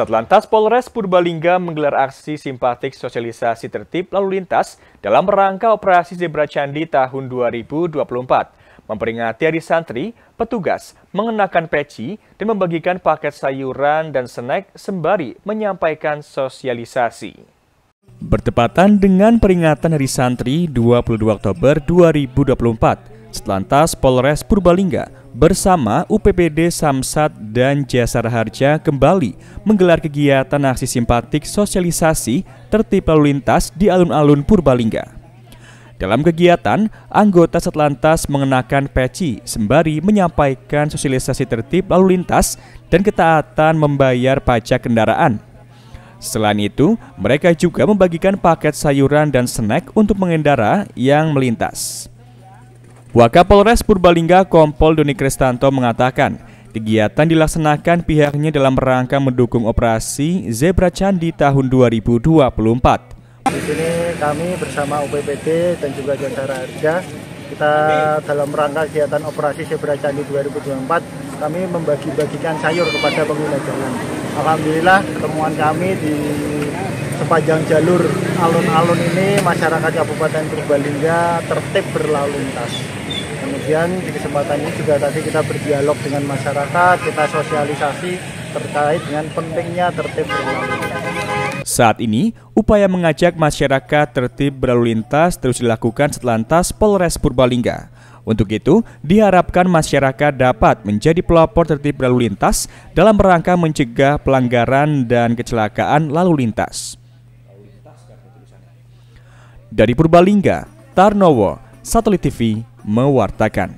Satlantas Polres Purbalingga menggelar aksi simpatik sosialisasi tertib lalu lintas dalam rangka operasi Zebra Candi tahun 2024. Memperingati hari santri, petugas mengenakan peci dan membagikan paket sayuran dan snack sembari menyampaikan sosialisasi. Bertepatan dengan peringatan Hari Santri 22 Oktober 2024, Satlantas Polres Purbalingga bersama UPPD Samsat dan Jasara Harja kembali menggelar kegiatan aksi simpatik sosialisasi tertib lalu lintas di alun-alun Purbalingga. Dalam kegiatan, anggota Satlantas mengenakan peci sembari menyampaikan sosialisasi tertib lalu lintas dan ketaatan membayar pajak kendaraan. Selain itu, mereka juga membagikan paket sayuran dan snack untuk pengendara yang melintas. Wakapolres Purbalingga Kompol Doni Kristanto mengatakan, kegiatan dilaksanakan pihaknya dalam rangka mendukung operasi Zebra Candi tahun 2024. Di sini kami bersama UPPD dan juga Jasa Harja, kita dalam rangka kegiatan operasi Zebra Candi 2024, kami membagi-bagikan sayur kepada pengguna jalan. Alhamdulillah pertemuan kami di sepanjang jalur alun-alun ini masyarakat Kabupaten Purbalingga tertib berlalu lintas. Kemudian di kesempatan ini juga tadi kita berdialog dengan masyarakat, kita sosialisasi terkait dengan pentingnya tertib berlalu lintas. Saat ini, upaya mengajak masyarakat tertib berlalu lintas terus dilakukan lantas Polres Purbalingga. Untuk itu, diharapkan masyarakat dapat menjadi pelapor tertib lalu lintas dalam rangka mencegah pelanggaran dan kecelakaan lalu lintas. Dari Purbalingga, Tarnowo, Satelit TV, mewartakan.